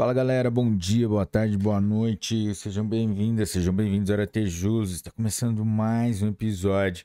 Fala galera, bom dia, boa tarde, boa noite, sejam bem-vindas, sejam bem-vindos ao Tejus. está começando mais um episódio.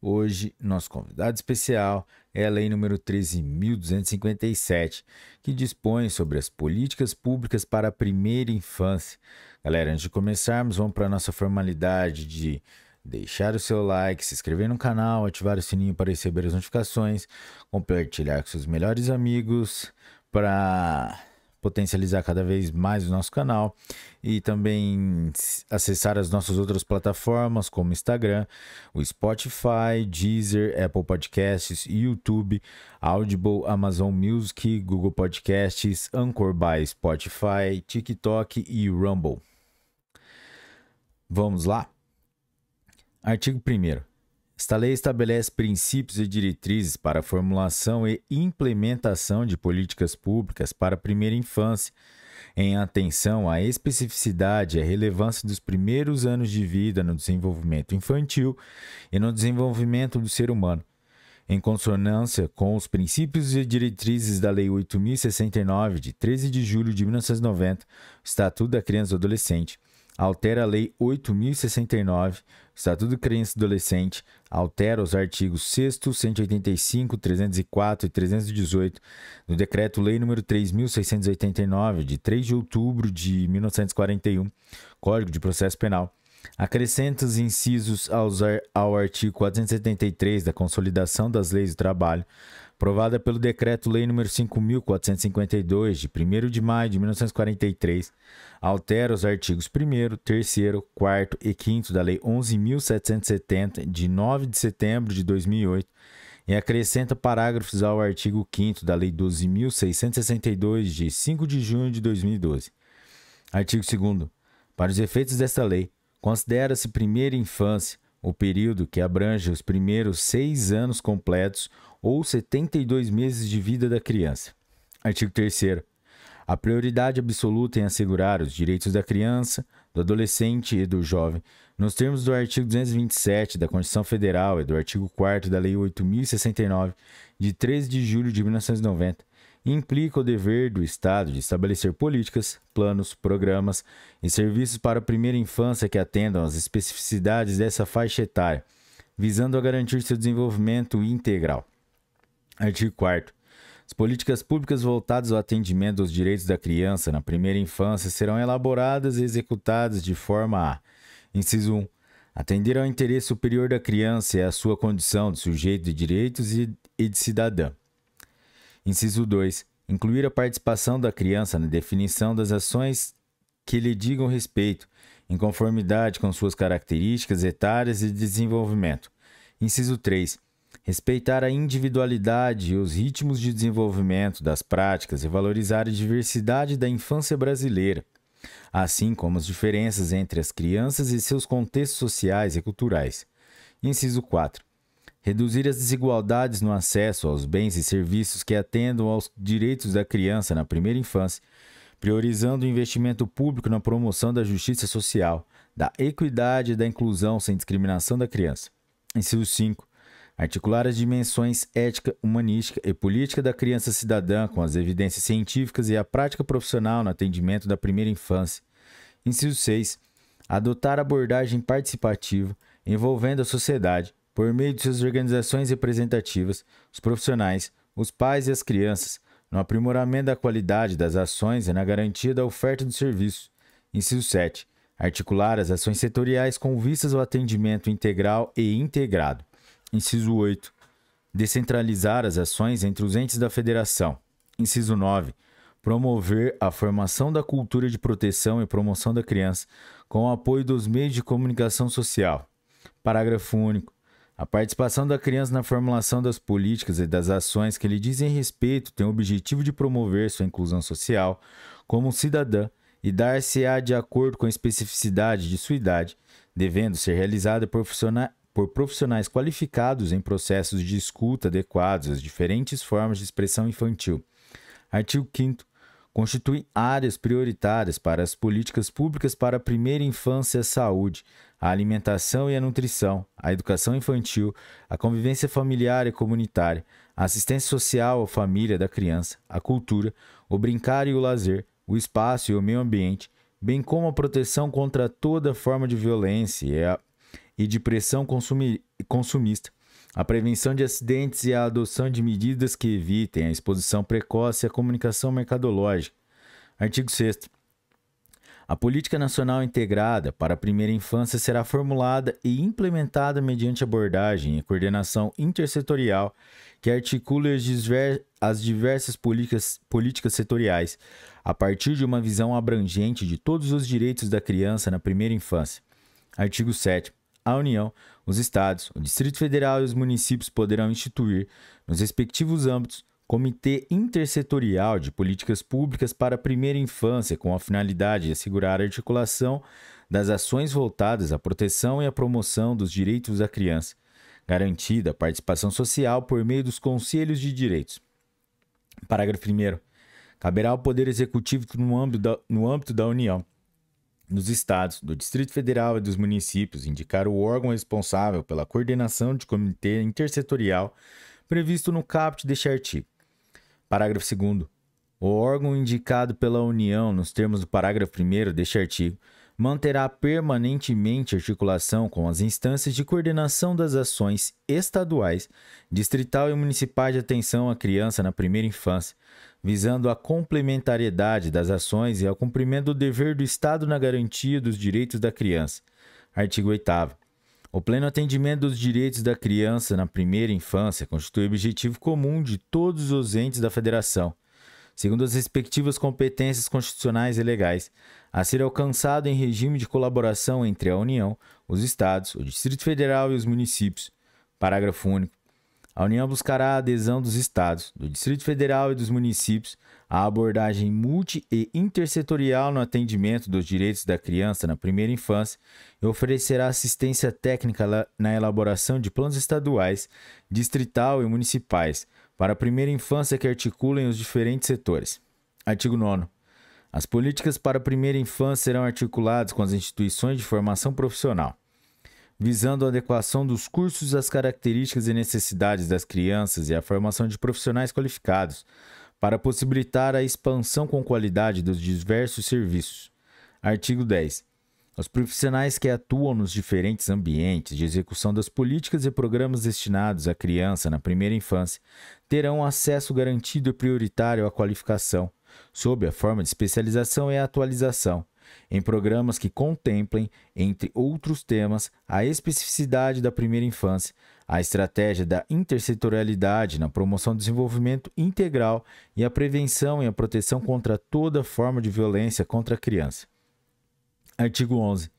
Hoje, nosso convidado especial é a Lei número 13.257, que dispõe sobre as políticas públicas para a primeira infância. Galera, antes de começarmos, vamos para a nossa formalidade de deixar o seu like, se inscrever no canal, ativar o sininho para receber as notificações, compartilhar com seus melhores amigos, para potencializar cada vez mais o nosso canal e também acessar as nossas outras plataformas como Instagram, o Spotify, Deezer, Apple Podcasts, YouTube, Audible, Amazon Music, Google Podcasts, Anchor by Spotify, TikTok e Rumble. Vamos lá? Artigo 1 esta lei estabelece princípios e diretrizes para a formulação e implementação de políticas públicas para a primeira infância, em atenção à especificidade e à relevância dos primeiros anos de vida no desenvolvimento infantil e no desenvolvimento do ser humano, em consonância com os princípios e diretrizes da Lei 8069 de 13 de julho de 1990, Estatuto da Criança e do Adolescente altera a Lei 8.069, Estatuto de Criança e Adolescente, altera os artigos 6, 185, 304 e 318 do Decreto-Lei nº 3.689, de 3 de outubro de 1941, Código de Processo Penal, acrescenta os incisos ao artigo 473 da Consolidação das Leis do Trabalho, aprovada pelo Decreto-Lei nº 5.452, de 1 de maio de 1943, altera os artigos 1º, 3º, 4 e 5 da Lei 11.770, de 9 de setembro de 2008, e acrescenta parágrafos ao artigo 5 da Lei 12.662, de 5 de junho de 2012. Artigo 2 Para os efeitos desta lei, considera-se primeira infância o período que abrange os primeiros seis anos completos ou 72 meses de vida da criança. Artigo 3. A prioridade absoluta em assegurar os direitos da criança, do adolescente e do jovem, nos termos do artigo 227 da Constituição Federal e do artigo 4 da Lei 8069, de 13 de julho de 1990, implica o dever do Estado de estabelecer políticas, planos, programas e serviços para a primeira infância que atendam às especificidades dessa faixa etária, visando a garantir seu desenvolvimento integral. Artigo 4 as políticas públicas voltadas ao atendimento aos direitos da criança na primeira infância serão elaboradas e executadas de forma a: inciso 1. Atender ao interesse superior da criança e à sua condição de sujeito de direitos e, de cidadã. Inciso 2. Incluir a participação da criança na definição das ações que lhe digam respeito, em conformidade com suas características etárias e desenvolvimento. Inciso 3 respeitar a individualidade e os ritmos de desenvolvimento das práticas e valorizar a diversidade da infância brasileira, assim como as diferenças entre as crianças e seus contextos sociais e culturais. Inciso 4. Reduzir as desigualdades no acesso aos bens e serviços que atendam aos direitos da criança na primeira infância, priorizando o investimento público na promoção da justiça social, da equidade e da inclusão sem discriminação da criança. Inciso 5 articular as dimensões ética, humanística e política da criança cidadã com as evidências científicas e a prática profissional no atendimento da primeira infância. Inciso 6. Adotar abordagem participativa envolvendo a sociedade, por meio de suas organizações representativas, os profissionais, os pais e as crianças, no aprimoramento da qualidade das ações e na garantia da oferta de serviço. Inciso 7. Articular as ações setoriais com vistas ao atendimento integral e integrado. Inciso 8. Descentralizar as ações entre os entes da federação. Inciso 9. Promover a formação da cultura de proteção e promoção da criança com o apoio dos meios de comunicação social. Parágrafo único. A participação da criança na formulação das políticas e das ações que lhe dizem respeito tem o objetivo de promover sua inclusão social como cidadã e dar-se-á de acordo com a especificidade de sua idade, devendo ser realizada por por profissionais qualificados em processos de escuta adequados às diferentes formas de expressão infantil. Artigo 5 constitui áreas prioritárias para as políticas públicas para a primeira infância, a saúde, a alimentação e a nutrição, a educação infantil, a convivência familiar e comunitária, a assistência social à família da criança, a cultura, o brincar e o lazer, o espaço e o meio ambiente, bem como a proteção contra toda forma de violência e a e de pressão consumi consumista, a prevenção de acidentes e a adoção de medidas que evitem a exposição precoce e a comunicação mercadológica. Artigo 6. A Política Nacional Integrada para a Primeira Infância será formulada e implementada mediante abordagem e coordenação intersetorial que articule as diversas políticas, políticas setoriais, a partir de uma visão abrangente de todos os direitos da criança na primeira infância. Artigo 7 a União, os estados, o Distrito Federal e os municípios poderão instituir, nos respectivos âmbitos, Comitê Intersetorial de Políticas Públicas para a Primeira Infância, com a finalidade de assegurar a articulação das ações voltadas à proteção e à promoção dos direitos da criança, garantida a participação social por meio dos conselhos de direitos. Parágrafo 1. Caberá ao Poder Executivo, no âmbito da, no âmbito da União, dos estados, do Distrito Federal e dos municípios indicar o órgão responsável pela coordenação de comitê intersetorial previsto no caput deste artigo. Parágrafo 2 O órgão indicado pela União nos termos do parágrafo 1 deste artigo manterá permanentemente articulação com as instâncias de coordenação das ações estaduais, distrital e municipais de atenção à criança na primeira infância, visando a complementariedade das ações e ao cumprimento do dever do Estado na garantia dos direitos da criança. Artigo 8. O pleno atendimento dos direitos da criança na primeira infância constitui objetivo comum de todos os entes da Federação, segundo as respectivas competências constitucionais e legais, a ser alcançado em regime de colaboração entre a União, os Estados, o Distrito Federal e os municípios. Parágrafo único. A União buscará a adesão dos estados, do Distrito Federal e dos municípios à abordagem multi e intersetorial no atendimento dos direitos da criança na primeira infância e oferecerá assistência técnica na elaboração de planos estaduais, distrital e municipais para a primeira infância que articulem os diferentes setores. Artigo 9. As políticas para a primeira infância serão articuladas com as instituições de formação profissional visando a adequação dos cursos às características e necessidades das crianças e a formação de profissionais qualificados, para possibilitar a expansão com qualidade dos diversos serviços. Artigo 10. Os profissionais que atuam nos diferentes ambientes de execução das políticas e programas destinados à criança na primeira infância terão acesso garantido e prioritário à qualificação, sob a forma de especialização e atualização, em programas que contemplem, entre outros temas, a especificidade da primeira infância, a estratégia da intersetorialidade na promoção do desenvolvimento integral e a prevenção e a proteção contra toda forma de violência contra a criança. Artigo 11.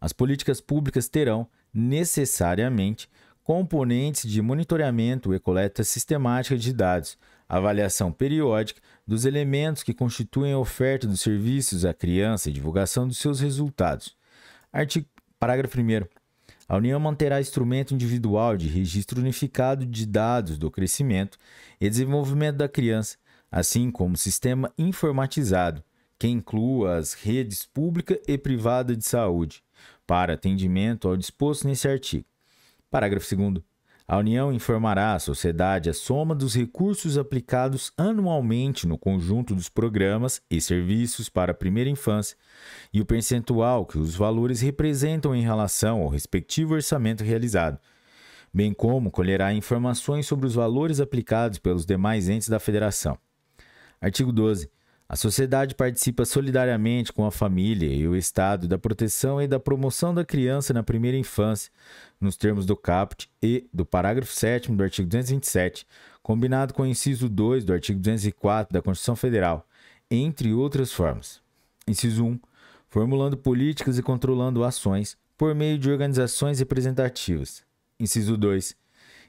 As políticas públicas terão, necessariamente, componentes de monitoramento e coleta sistemática de dados avaliação periódica dos elementos que constituem a oferta dos serviços à criança e divulgação dos seus resultados. Artigo, parágrafo 1. A União manterá instrumento individual de registro unificado de dados do crescimento e desenvolvimento da criança, assim como sistema informatizado, que inclua as redes pública e privada de saúde, para atendimento ao disposto nesse artigo. Parágrafo 2. A União informará à sociedade a soma dos recursos aplicados anualmente no conjunto dos programas e serviços para a primeira infância e o percentual que os valores representam em relação ao respectivo orçamento realizado, bem como colherá informações sobre os valores aplicados pelos demais entes da Federação. Artigo 12. A sociedade participa solidariamente com a família e o Estado da proteção e da promoção da criança na primeira infância, nos termos do CAPT e do parágrafo 7 do artigo 227, combinado com o inciso 2 do artigo 204 da Constituição Federal, entre outras formas. Inciso 1. Formulando políticas e controlando ações por meio de organizações representativas. Inciso 2.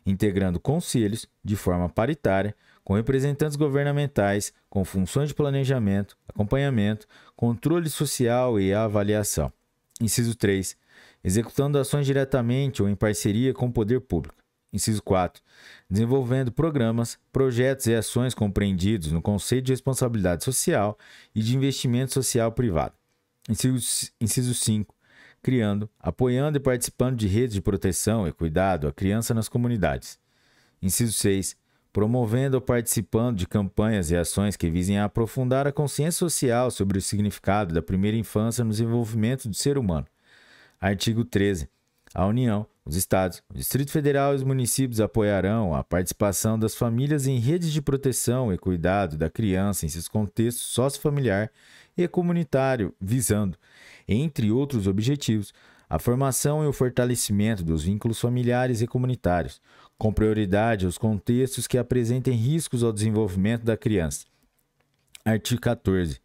Integrando conselhos de forma paritária com representantes governamentais, com funções de planejamento, acompanhamento, controle social e avaliação. Inciso 3. Executando ações diretamente ou em parceria com o poder público. Inciso 4. Desenvolvendo programas, projetos e ações compreendidos no conceito de responsabilidade social e de investimento social privado. Inciso, 5. Criando, apoiando e participando de redes de proteção e cuidado à criança nas comunidades. Inciso 6 promovendo ou participando de campanhas e ações que visem a aprofundar a consciência social sobre o significado da primeira infância no desenvolvimento do ser humano. Artigo 13. A União, os Estados, o Distrito Federal e os municípios apoiarão a participação das famílias em redes de proteção e cuidado da criança em seus contextos sociofamiliar e comunitário, visando, entre outros objetivos, a formação e o fortalecimento dos vínculos familiares e comunitários, com prioridade os contextos que apresentem riscos ao desenvolvimento da criança. Artigo 14.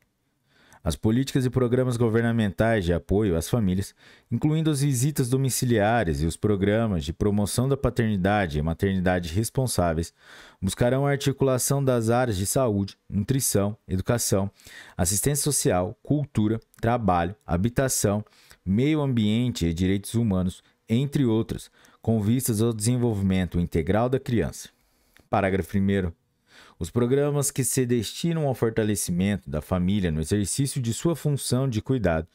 As políticas e programas governamentais de apoio às famílias, incluindo as visitas domiciliares e os programas de promoção da paternidade e maternidade responsáveis, buscarão a articulação das áreas de saúde, nutrição, educação, assistência social, cultura, trabalho, habitação, meio ambiente e direitos humanos, entre outras, com vistas ao desenvolvimento integral da criança. Parágrafo 1. Os programas que se destinam ao fortalecimento da família no exercício de sua função de cuidado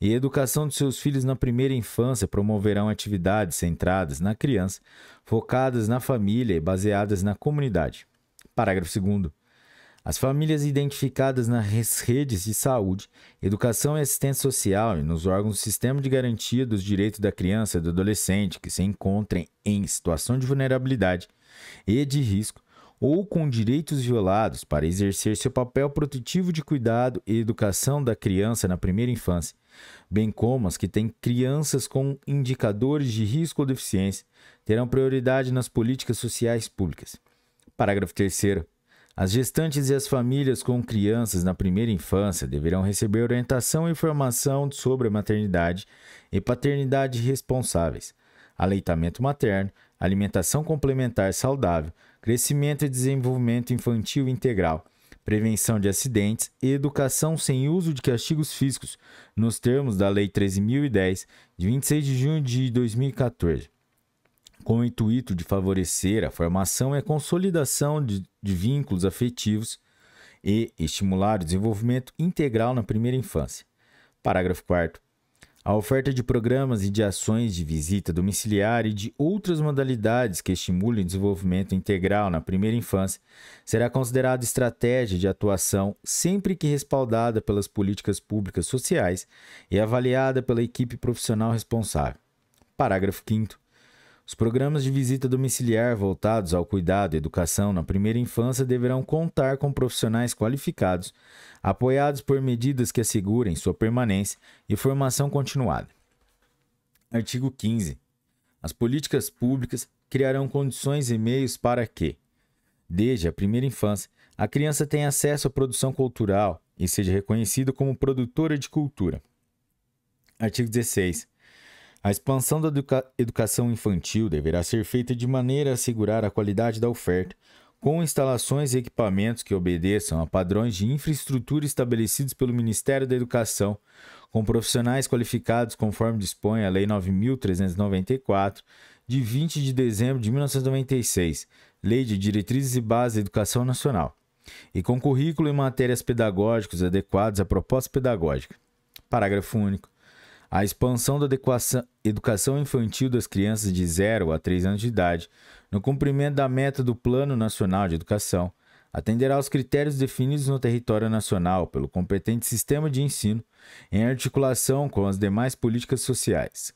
e educação de seus filhos na primeira infância promoverão atividades centradas na criança, focadas na família e baseadas na comunidade. Parágrafo 2. As famílias identificadas nas redes de saúde, educação e assistência social e nos órgãos do Sistema de Garantia dos Direitos da Criança e do Adolescente que se encontrem em situação de vulnerabilidade e de risco ou com direitos violados para exercer seu papel protetivo de cuidado e educação da criança na primeira infância, bem como as que têm crianças com indicadores de risco ou deficiência, terão prioridade nas políticas sociais públicas. Parágrafo 3 as gestantes e as famílias com crianças na primeira infância deverão receber orientação e informação sobre a maternidade e paternidade responsáveis, aleitamento materno, alimentação complementar saudável, crescimento e desenvolvimento infantil integral, prevenção de acidentes e educação sem uso de castigos físicos, nos termos da Lei 13.010, de 26 de junho de 2014 com o intuito de favorecer a formação e a consolidação de, de vínculos afetivos e estimular o desenvolvimento integral na primeira infância. Parágrafo 4. A oferta de programas e de ações de visita domiciliar e de outras modalidades que estimulem o desenvolvimento integral na primeira infância será considerada estratégia de atuação sempre que respaldada pelas políticas públicas sociais e avaliada pela equipe profissional responsável. Parágrafo 5. Os programas de visita domiciliar voltados ao cuidado e educação na primeira infância deverão contar com profissionais qualificados, apoiados por medidas que assegurem sua permanência e formação continuada. Artigo 15. As políticas públicas criarão condições e meios para que, desde a primeira infância, a criança tenha acesso à produção cultural e seja reconhecida como produtora de cultura. Artigo 16. A expansão da educa educação infantil deverá ser feita de maneira a assegurar a qualidade da oferta, com instalações e equipamentos que obedeçam a padrões de infraestrutura estabelecidos pelo Ministério da Educação, com profissionais qualificados conforme dispõe a Lei 9394 de 20 de dezembro de 1996, Lei de Diretrizes e Bases da Educação Nacional, e com currículo e matérias pedagógicas adequados à proposta pedagógica. Parágrafo único. A expansão da educação infantil das crianças de 0 a 3 anos de idade, no cumprimento da meta do Plano Nacional de Educação, atenderá aos critérios definidos no território nacional pelo competente sistema de ensino, em articulação com as demais políticas sociais.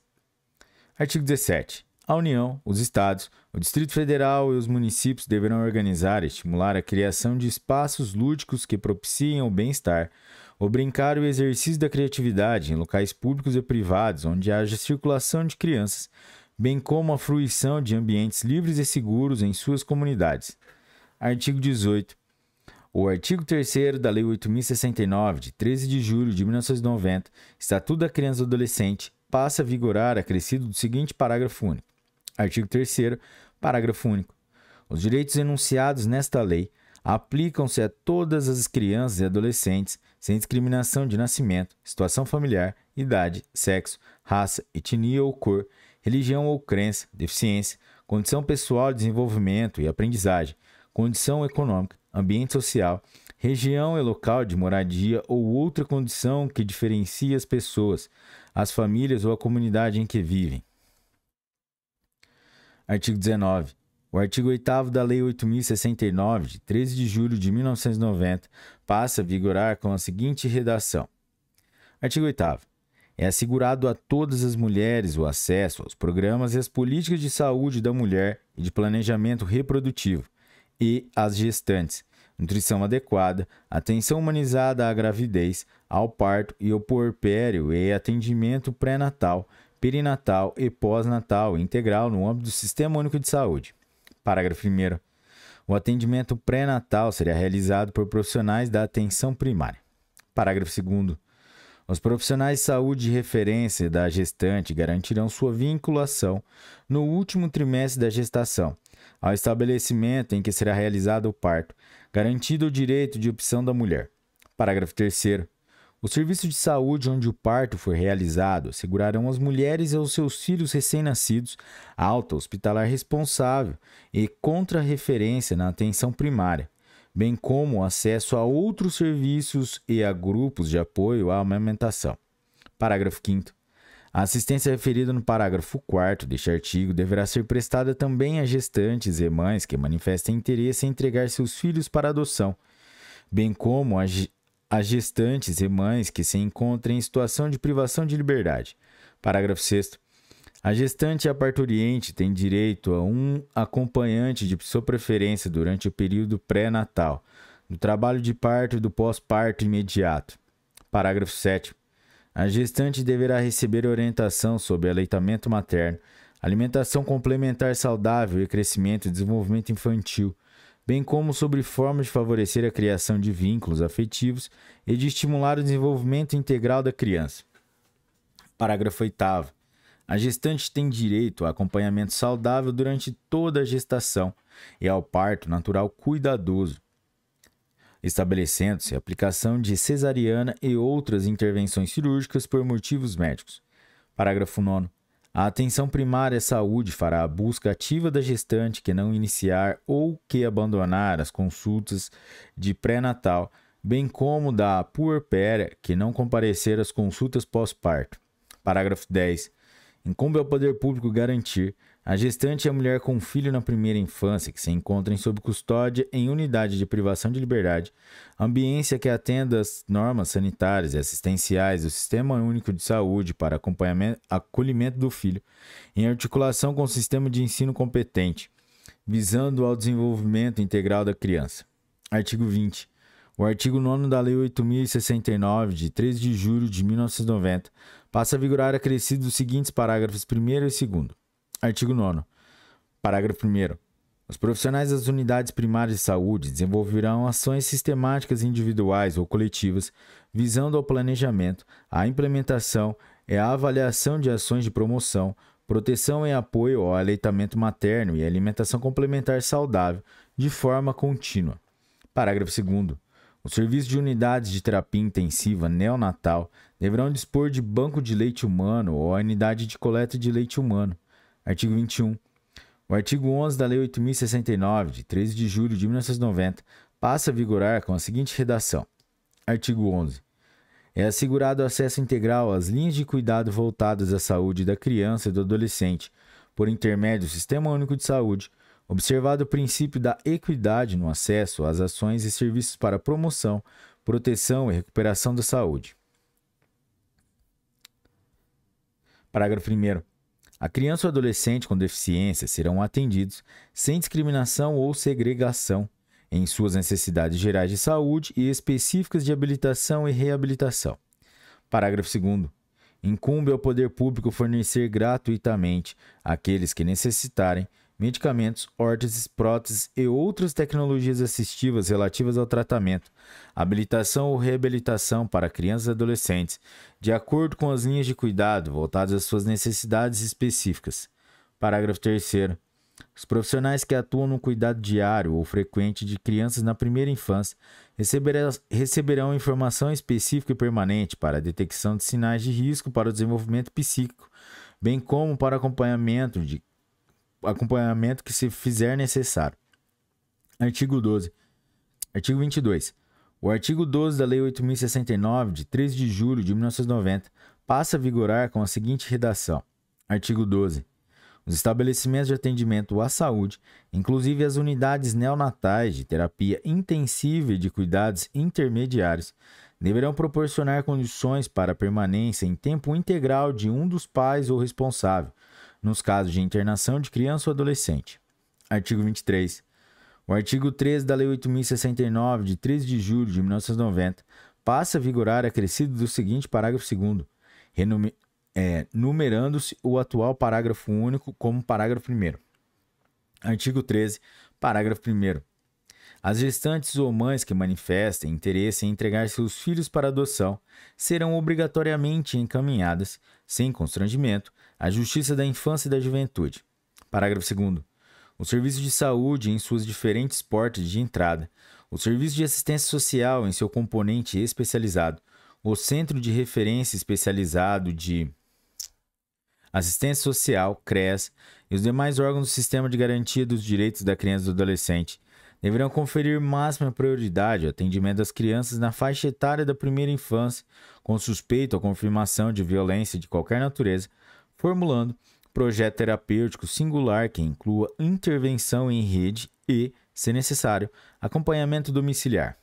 Artigo 17. A União, os Estados, o Distrito Federal e os municípios deverão organizar e estimular a criação de espaços lúdicos que propiciem o bem-estar, o brincar e o exercício da criatividade em locais públicos e privados onde haja circulação de crianças, bem como a fruição de ambientes livres e seguros em suas comunidades. Artigo 18. O artigo 3 da Lei 8.069, de 13 de julho de 1990, Estatuto da Criança e do Adolescente, passa a vigorar acrescido do seguinte parágrafo único. Artigo 3 parágrafo único. Os direitos enunciados nesta lei aplicam-se a todas as crianças e adolescentes sem discriminação de nascimento, situação familiar, idade, sexo, raça, etnia ou cor, religião ou crença, deficiência, condição pessoal, desenvolvimento e aprendizagem, condição econômica, ambiente social, região e local de moradia ou outra condição que diferencie as pessoas, as famílias ou a comunidade em que vivem. Artigo 19. O artigo 8 da Lei 8069, de 13 de julho de 1990, passa a vigorar com a seguinte redação: Artigo 8. É assegurado a todas as mulheres o acesso aos programas e às políticas de saúde da mulher e de planejamento reprodutivo, e às gestantes, nutrição adequada, atenção humanizada à gravidez, ao parto e ao puerpério e atendimento pré-natal, perinatal e pós-natal integral no âmbito do Sistema Único de Saúde. Parágrafo 1. O atendimento pré-natal será realizado por profissionais da atenção primária. Parágrafo 2. Os profissionais de saúde de referência da gestante garantirão sua vinculação no último trimestre da gestação, ao estabelecimento em que será realizado o parto, garantido o direito de opção da mulher. Parágrafo 3. O serviço de saúde onde o parto for realizado assegurarão às mulheres e aos seus filhos recém-nascidos alta hospitalar responsável e contra-referência na atenção primária, bem como acesso a outros serviços e a grupos de apoio à amamentação. Parágrafo 5. A assistência referida no parágrafo 4 deste artigo deverá ser prestada também a gestantes e mães que manifestem interesse em entregar seus filhos para adoção, bem como a as gestantes e mães que se encontrem em situação de privação de liberdade. Parágrafo 6. A gestante e a parturiente têm direito a um acompanhante de sua preferência durante o período pré-natal, do trabalho de parto e do pós-parto imediato. Parágrafo 7. A gestante deverá receber orientação sobre aleitamento materno, alimentação complementar saudável e crescimento e desenvolvimento infantil, bem como sobre formas de favorecer a criação de vínculos afetivos e de estimular o desenvolvimento integral da criança. Parágrafo 8. A gestante tem direito a acompanhamento saudável durante toda a gestação e ao parto natural cuidadoso, estabelecendo-se a aplicação de cesariana e outras intervenções cirúrgicas por motivos médicos. Parágrafo 9. A atenção primária à saúde fará a busca ativa da gestante que não iniciar ou que abandonar as consultas de pré-natal, bem como da puerpera que não comparecer às consultas pós-parto. Parágrafo 10. Incumbe ao poder público garantir a gestante é a mulher com filho na primeira infância que se encontrem sob custódia em unidade de privação de liberdade, ambiência que atenda às normas sanitárias e assistenciais do Sistema Único de Saúde para acompanhamento, acolhimento do filho, em articulação com o sistema de ensino competente, visando ao desenvolvimento integral da criança. Artigo 20. O artigo 9 da Lei 8.069, de 13 de julho de 1990, passa a vigorar acrescido os seguintes parágrafos 1 e 2. Artigo 9. Parágrafo 1. Os profissionais das unidades primárias de saúde desenvolverão ações sistemáticas individuais ou coletivas visando ao planejamento, à implementação e à avaliação de ações de promoção, proteção e apoio ao aleitamento materno e alimentação complementar saudável de forma contínua. Parágrafo 2. Os serviços de unidades de terapia intensiva neonatal deverão dispor de banco de leite humano ou unidade de coleta de leite humano Artigo 21. O artigo 11 da Lei 8069, de 13 de julho de 1990, passa a vigorar com a seguinte redação: Artigo 11. É assegurado acesso integral às linhas de cuidado voltadas à saúde da criança e do adolescente, por intermédio do Sistema Único de Saúde, observado o princípio da equidade no acesso às ações e serviços para promoção, proteção e recuperação da saúde. Parágrafo 1. A criança ou adolescente com deficiência serão atendidos sem discriminação ou segregação em suas necessidades gerais de saúde e específicas de habilitação e reabilitação. Parágrafo 2. Incumbe ao poder público fornecer gratuitamente àqueles que necessitarem medicamentos, órteses, próteses e outras tecnologias assistivas relativas ao tratamento, habilitação ou reabilitação para crianças e adolescentes, de acordo com as linhas de cuidado voltadas às suas necessidades específicas. Parágrafo 3. Os profissionais que atuam no cuidado diário ou frequente de crianças na primeira infância receberão, receberão informação específica e permanente para a detecção de sinais de risco para o desenvolvimento psíquico, bem como para acompanhamento de acompanhamento que se fizer necessário. Artigo 12. Artigo 22. O artigo 12 da Lei 8069, de 3 de julho de 1990, passa a vigorar com a seguinte redação: Artigo 12. Os estabelecimentos de atendimento à saúde, inclusive as unidades neonatais de terapia intensiva e de cuidados intermediários, deverão proporcionar condições para a permanência em tempo integral de um dos pais ou responsável, nos casos de internação de criança ou adolescente. Artigo 23. O artigo 13 da Lei 8069, de 13 de julho de 1990, passa a vigorar acrescido do seguinte parágrafo 2 é, numerando-se o atual parágrafo único como parágrafo 1 Artigo 13, parágrafo 1 As gestantes ou mães que manifestem interesse em entregar seus filhos para adoção serão obrigatoriamente encaminhadas sem constrangimento, a Justiça da Infância e da Juventude. Parágrafo 2. O serviço de saúde em suas diferentes portas de entrada, o serviço de assistência social em seu componente especializado, o centro de referência especializado de assistência social, CRES, e os demais órgãos do sistema de garantia dos direitos da criança e do adolescente, deverão conferir máxima prioridade ao atendimento das crianças na faixa etária da primeira infância, com suspeito ou confirmação de violência de qualquer natureza, formulando projeto terapêutico singular que inclua intervenção em rede e, se necessário, acompanhamento domiciliar.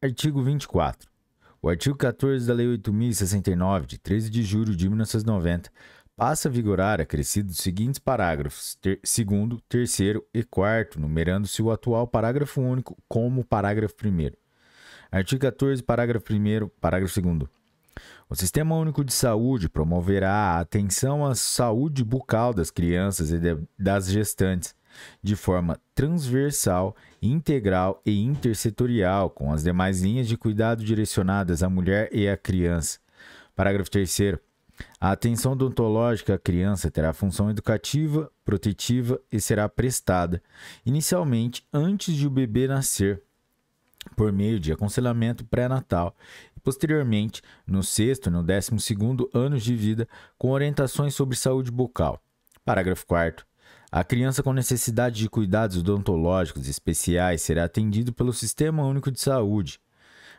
Artigo 24. O artigo 14 da Lei 8.069, de 13 de julho de 1990, passa a vigorar acrescido os seguintes parágrafos, ter, segundo, terceiro e quarto, numerando-se o atual parágrafo único como parágrafo primeiro. Artigo 14, parágrafo primeiro parágrafo segundo O Sistema Único de Saúde promoverá a atenção à saúde bucal das crianças e de, das gestantes, de forma transversal, integral e intersetorial, com as demais linhas de cuidado direcionadas à mulher e à criança. Parágrafo terceiro a atenção odontológica à criança terá função educativa, protetiva e será prestada, inicialmente antes de o bebê nascer, por meio de aconselhamento pré-natal e posteriormente no sexto e no décimo segundo anos de vida com orientações sobre saúde bucal. Parágrafo 4 a criança com necessidade de cuidados odontológicos especiais será atendido pelo Sistema Único de Saúde.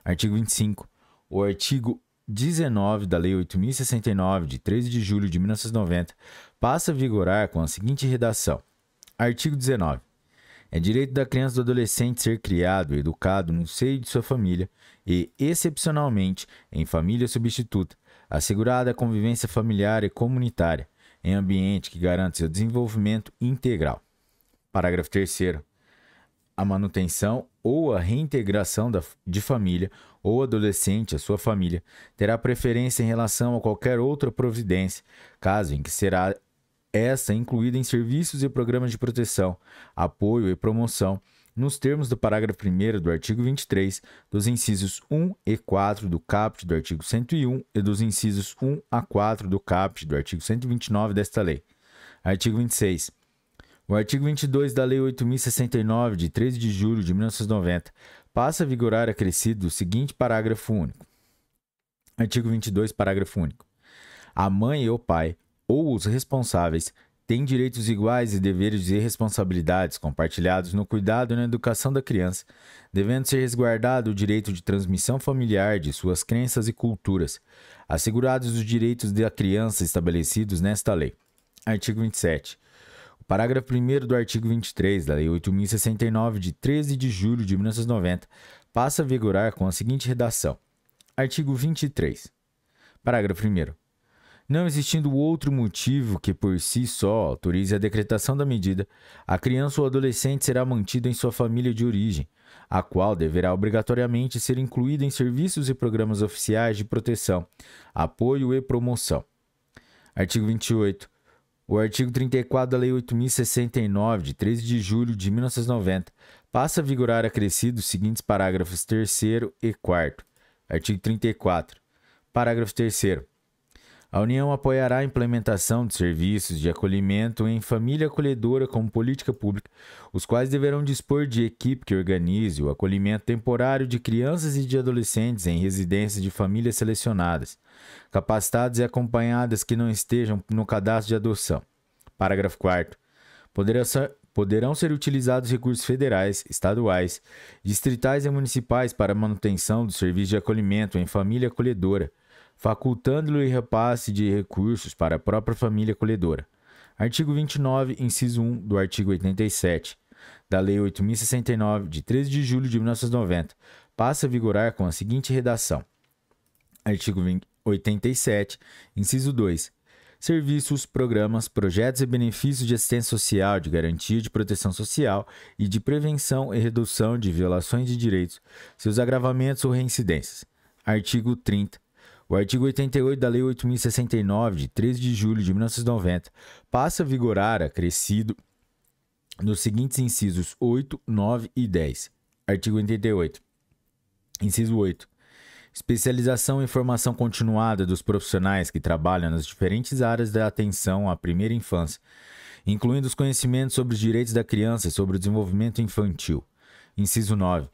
Artigo 25. O artigo 19 da Lei 8069, de 13 de julho de 1990, passa a vigorar com a seguinte redação: Artigo 19. É direito da criança e do adolescente ser criado e educado no seio de sua família e, excepcionalmente, em família substituta, assegurada a convivência familiar e comunitária, em ambiente que garante seu desenvolvimento integral. Parágrafo 3 a manutenção ou a reintegração da, de família ou adolescente à sua família terá preferência em relação a qualquer outra providência, caso em que será essa incluída em serviços e programas de proteção, apoio e promoção, nos termos do parágrafo 1 do artigo 23, dos incisos 1 e 4 do caput do artigo 101 e dos incisos 1 a 4 do caput do artigo 129 desta lei. Artigo 26. O artigo 22 da Lei 8.069, de 13 de julho de 1990, passa a vigorar acrescido o seguinte parágrafo único. Artigo 22, parágrafo único. A mãe ou pai, ou os responsáveis, têm direitos iguais e deveres e responsabilidades compartilhados no cuidado e na educação da criança, devendo ser resguardado o direito de transmissão familiar de suas crenças e culturas, assegurados os direitos da criança estabelecidos nesta lei. Artigo 27. Parágrafo 1 do artigo 23 da Lei 8.069, de 13 de julho de 1990, passa a vigorar com a seguinte redação: Artigo 23. Parágrafo 1. Não existindo outro motivo que por si só autorize a decretação da medida, a criança ou adolescente será mantida em sua família de origem, a qual deverá obrigatoriamente ser incluída em serviços e programas oficiais de proteção, apoio e promoção. Artigo 28. O artigo 34 da Lei 8069, de 13 de julho de 1990, passa a vigorar acrescido os seguintes parágrafos 3 e 4. Artigo 34. Parágrafo 3. A União apoiará a implementação de serviços de acolhimento em família acolhedora como política pública, os quais deverão dispor de equipe que organize o acolhimento temporário de crianças e de adolescentes em residências de famílias selecionadas, capacitadas e acompanhadas que não estejam no cadastro de adoção. Parágrafo 4. Poderá ser, poderão ser utilizados recursos federais, estaduais, distritais e municipais para manutenção do serviço de acolhimento em família acolhedora facultando-lhe repasse de recursos para a própria família colhedora. Artigo 29, inciso 1 do artigo 87 da Lei 8069 de 13 de julho de 1990, passa a vigorar com a seguinte redação: Artigo 87, inciso 2. Serviços, programas, projetos e benefícios de assistência social, de garantia de proteção social e de prevenção e redução de violações de direitos, seus agravamentos ou reincidências. Artigo 30, o artigo 88 da Lei 8.069, de 13 de julho de 1990, passa a vigorar acrescido nos seguintes incisos 8, 9 e 10. Artigo 88. Inciso 8. Especialização e formação continuada dos profissionais que trabalham nas diferentes áreas da atenção à primeira infância, incluindo os conhecimentos sobre os direitos da criança e sobre o desenvolvimento infantil. Inciso 9.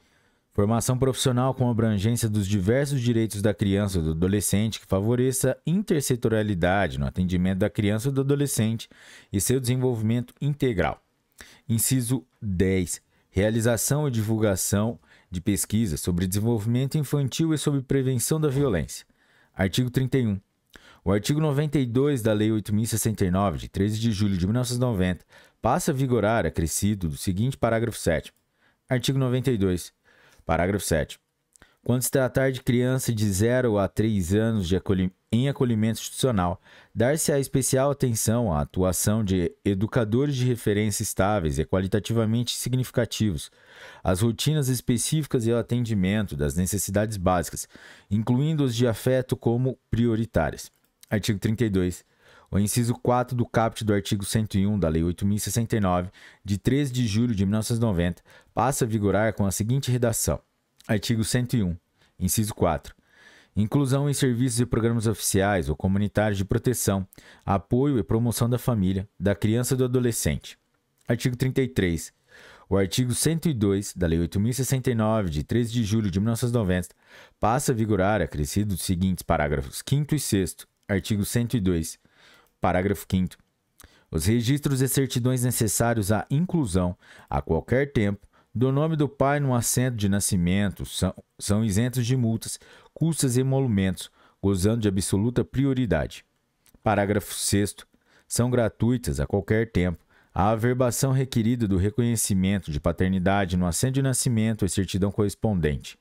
Formação profissional com abrangência dos diversos direitos da criança e do adolescente que favoreça a intersetorialidade no atendimento da criança e do adolescente e seu desenvolvimento integral. Inciso 10. Realização e divulgação de pesquisas sobre desenvolvimento infantil e sobre prevenção da violência. Artigo 31. O artigo 92 da Lei 8069, de 13 de julho de 1990, passa a vigorar acrescido do seguinte parágrafo 7. Artigo 92. Parágrafo 7. Quando se tratar de criança de 0 a 3 anos de acolhi em acolhimento institucional, dar-se-á especial atenção à atuação de educadores de referência estáveis e qualitativamente significativos, às rotinas específicas e ao atendimento das necessidades básicas, incluindo os de afeto como prioritárias. Artigo 32. O inciso 4 do caput do artigo 101 da Lei 8069, de 13 de julho de 1990, passa a vigorar com a seguinte redação: Artigo 101, inciso 4. Inclusão em serviços e programas oficiais ou comunitários de proteção, apoio e promoção da família, da criança e do adolescente. Artigo 33. O artigo 102 da Lei 8.069, de 13 de julho de 1990, passa a vigorar acrescido dos seguintes parágrafos 5 e 6, artigo 102, Parágrafo 5. Os registros e certidões necessários à inclusão, a qualquer tempo, do nome do pai no assento de nascimento são, são isentos de multas, custas e emolumentos, gozando de absoluta prioridade. Parágrafo 6. São gratuitas a qualquer tempo a averbação requerida do reconhecimento de paternidade no assento de nascimento e certidão correspondente.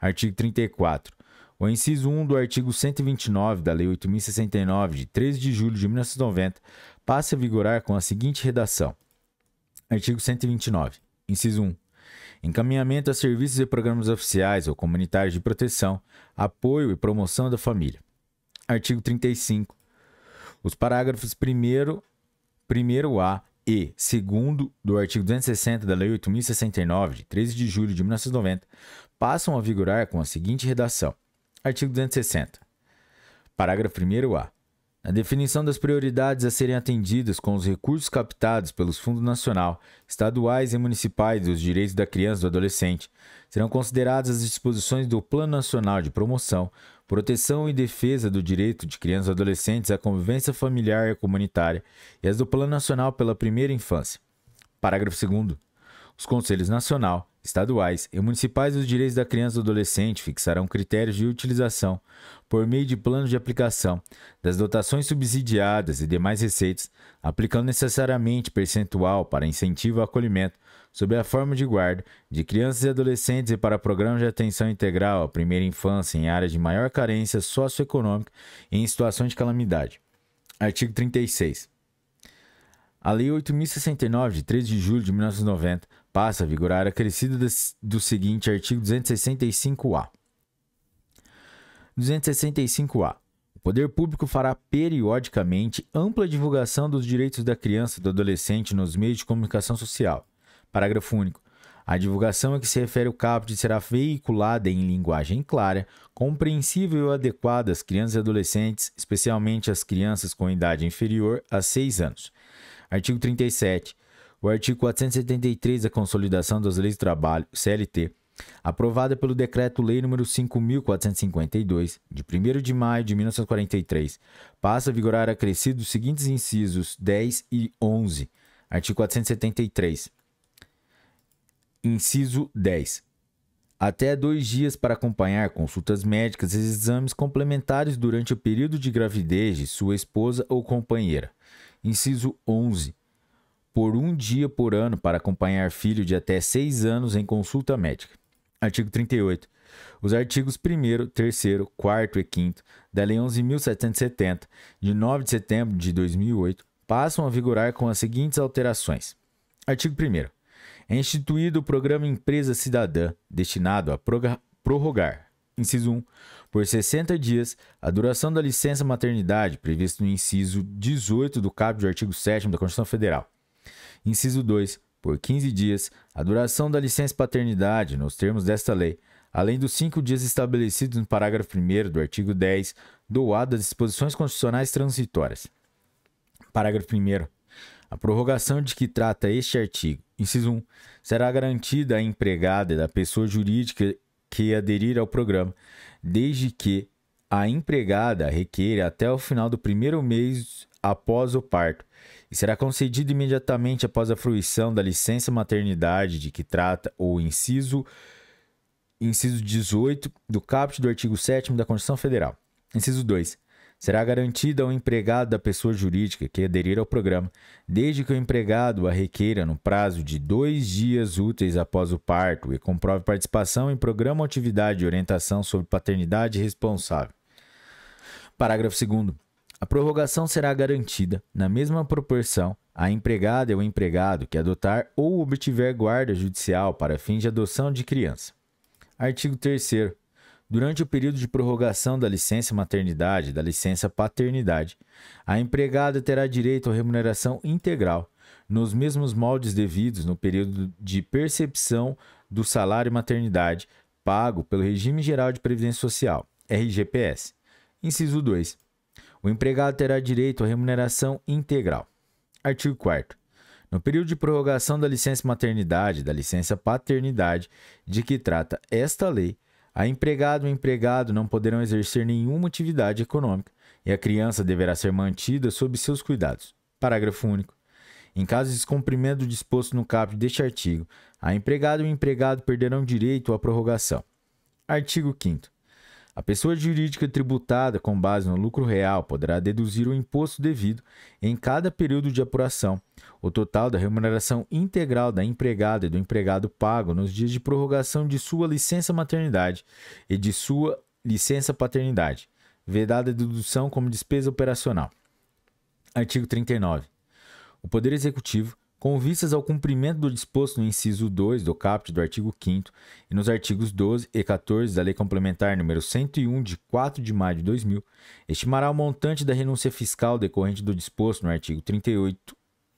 Artigo 34. O inciso 1 do artigo 129 da Lei 8.069, de 13 de julho de 1990, passa a vigorar com a seguinte redação: Artigo 129, inciso 1. Encaminhamento a serviços e programas oficiais ou comunitários de proteção, apoio e promoção da família. Artigo 35. Os parágrafos 1, 1A e 2 do artigo 260 da Lei 8.069, de 13 de julho de 1990, passam a vigorar com a seguinte redação: Artigo 260. Parágrafo 1A. Na definição das prioridades a serem atendidas com os recursos captados pelos Fundos Nacional, estaduais e municipais dos direitos da criança e do adolescente, serão consideradas as disposições do Plano Nacional de Promoção, Proteção e Defesa do Direito de Crianças e Adolescentes à Convivência Familiar e Comunitária e as do Plano Nacional pela Primeira Infância. Parágrafo 2. Os Conselhos Nacional, estaduais e municipais dos direitos da criança e do adolescente fixarão critérios de utilização, por meio de planos de aplicação, das dotações subsidiadas e demais receitas, aplicando necessariamente percentual para incentivo ao acolhimento, sob a forma de guarda, de crianças e adolescentes e para programas de atenção integral à primeira infância em áreas de maior carência socioeconômica e em situações de calamidade. Artigo 36. A Lei 8.069, de 3 de julho de 1990, Passa a vigorar a crescida do seguinte artigo 265-A. 265-A. O poder público fará periodicamente ampla divulgação dos direitos da criança e do adolescente nos meios de comunicação social. Parágrafo único. A divulgação a que se refere o caput será veiculada em linguagem clara, compreensível e adequada às crianças e adolescentes, especialmente às crianças com idade inferior a 6 anos. Artigo 37. O artigo 473 da Consolidação das Leis do Trabalho, CLT, aprovada pelo Decreto-Lei nº 5.452, de 1 de maio de 1943, passa a vigorar acrescido os seguintes incisos 10 e 11. Artigo 473. Inciso 10. Até dois dias para acompanhar consultas médicas e exames complementares durante o período de gravidez de sua esposa ou companheira. Inciso 11 por um dia por ano para acompanhar filho de até seis anos em consulta médica. Artigo 38. Os artigos 1, 3, 4 e 5 da Lei 11.770, de 9 de setembro de 2008, passam a vigorar com as seguintes alterações. Artigo 1. É instituído o programa Empresa Cidadã, destinado a prorrogar, inciso 1, por 60 dias a duração da licença maternidade prevista no inciso 18 do caput do artigo 7 da Constituição Federal. Inciso 2. Por 15 dias, a duração da licença paternidade, nos termos desta lei, além dos cinco dias estabelecidos no parágrafo 1 do artigo 10, doado às disposições constitucionais transitórias. Parágrafo 1. A prorrogação de que trata este artigo, inciso 1, será garantida à empregada da pessoa jurídica que aderir ao programa, desde que a empregada requeira até o final do primeiro mês após o parto e será concedido imediatamente após a fruição da licença maternidade de que trata o inciso inciso 18 do caput do artigo 7 da Constituição Federal. Inciso 2. Será garantida ao empregado da pessoa jurídica que aderir ao programa, desde que o empregado a requeira no prazo de dois dias úteis após o parto e comprove participação em programa ou atividade de orientação sobre paternidade responsável. Parágrafo 2. A prorrogação será garantida, na mesma proporção, à empregada ou empregado que adotar ou obtiver guarda judicial para fins de adoção de criança. Artigo 3. Durante o período de prorrogação da licença maternidade e da licença paternidade, a empregada terá direito à remuneração integral, nos mesmos moldes devidos no período de percepção do salário maternidade pago pelo Regime Geral de Previdência Social, RGPS. Inciso 2. O empregado terá direito à remuneração integral. Artigo 4. No período de prorrogação da licença maternidade, da licença paternidade, de que trata esta lei, a empregada e empregado não poderão exercer nenhuma atividade econômica e a criança deverá ser mantida sob seus cuidados. Parágrafo único. Em caso de descumprimento do disposto no caput deste artigo, a empregada e o empregado perderão direito à prorrogação. Artigo 5. A pessoa jurídica tributada com base no lucro real poderá deduzir o imposto devido em cada período de apuração o total da remuneração integral da empregada e do empregado pago nos dias de prorrogação de sua licença maternidade e de sua licença paternidade, vedada a dedução como despesa operacional. Artigo 39. O Poder Executivo com vistas ao cumprimento do disposto no inciso 2 do caput do artigo 5 e nos artigos 12 e 14 da Lei Complementar nº 101 de 4 de maio de 2000, estimará o montante da renúncia fiscal decorrente do disposto no artigo 38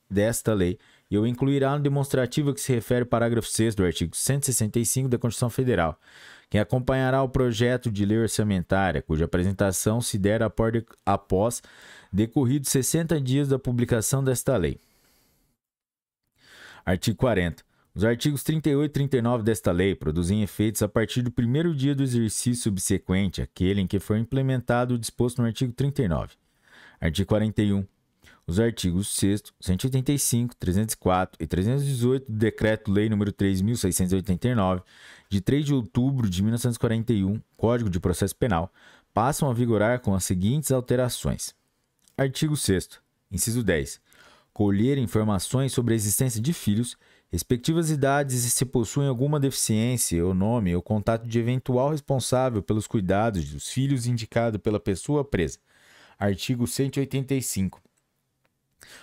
desta lei e o incluirá no demonstrativo que se refere ao parágrafo 6 do artigo 165 da Constituição Federal, que acompanhará o projeto de lei orçamentária, cuja apresentação se der após decorridos 60 dias da publicação desta lei. Artigo 40. Os artigos 38 e 39 desta lei produzem efeitos a partir do primeiro dia do exercício subsequente, aquele em que foi implementado o disposto no artigo 39. Artigo 41. Os artigos 6, 185, 304 e 318 do Decreto-Lei nº 3.689, de 3 de outubro de 1941, Código de Processo Penal, passam a vigorar com as seguintes alterações. Artigo 6. Inciso 10 colher informações sobre a existência de filhos, respectivas idades e se possuem alguma deficiência, ou nome ou contato de eventual responsável pelos cuidados dos filhos indicado pela pessoa presa. Artigo 185.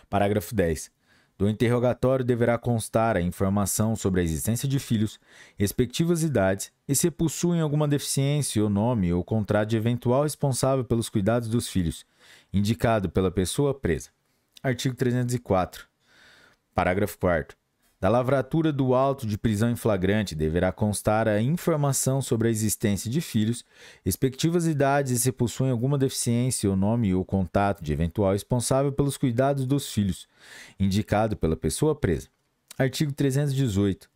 Parágrafo 10. Do interrogatório deverá constar a informação sobre a existência de filhos, respectivas idades e se possuem alguma deficiência ou nome ou contrato de eventual responsável pelos cuidados dos filhos, indicado pela pessoa presa. Artigo 304. Parágrafo 4. Da lavratura do auto de prisão em flagrante deverá constar a informação sobre a existência de filhos, respectivas idades e se possuem alguma deficiência, o nome ou contato de eventual responsável pelos cuidados dos filhos, indicado pela pessoa presa. Artigo 318.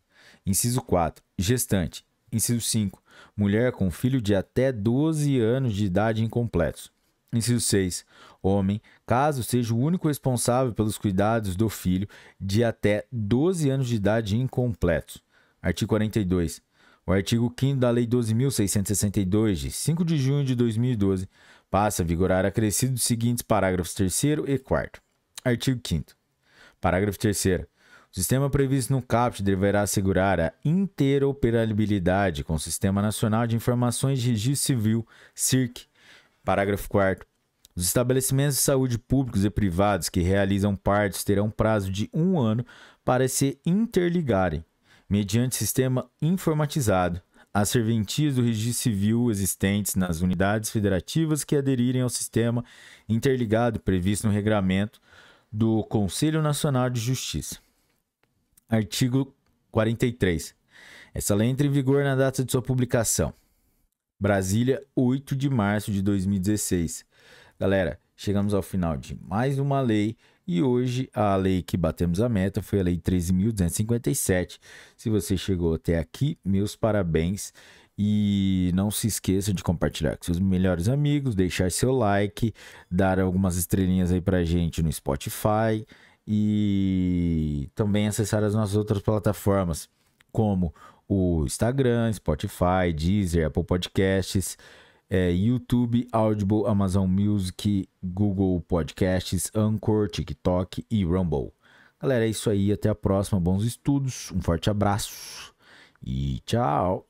Inciso 4. Gestante. Inciso 5. Mulher com filho de até 12 anos de idade incompletos. Inciso 6. Homem, caso seja o único responsável pelos cuidados do filho de até 12 anos de idade incompleto. Artigo 42. O artigo 5 da Lei 12.662, de 5 de junho de 2012, passa a vigorar acrescido os seguintes parágrafos 3 e 4. Artigo 5. Parágrafo 3. O sistema previsto no CAPT deverá assegurar a interoperabilidade com o Sistema Nacional de Informações de Registro Civil, CIRC, Parágrafo 4. Os estabelecimentos de saúde públicos e privados que realizam partos terão prazo de um ano para se interligarem, mediante sistema informatizado, as serventias do registro civil existentes nas unidades federativas que aderirem ao sistema interligado previsto no regramento do Conselho Nacional de Justiça. Artigo 43. Essa lei entra em vigor na data de sua publicação. Brasília, 8 de março de 2016. Galera, chegamos ao final de mais uma lei e hoje a lei que batemos a meta foi a lei 13.257. Se você chegou até aqui, meus parabéns. E não se esqueça de compartilhar com seus melhores amigos, deixar seu like, dar algumas estrelinhas aí pra gente no Spotify e também acessar as nossas outras plataformas, como o Instagram, Spotify, Deezer, Apple Podcasts, é, YouTube, Audible, Amazon Music, Google Podcasts, Anchor, TikTok e Rumble. Galera, é isso aí. Até a próxima. Bons estudos. Um forte abraço e tchau.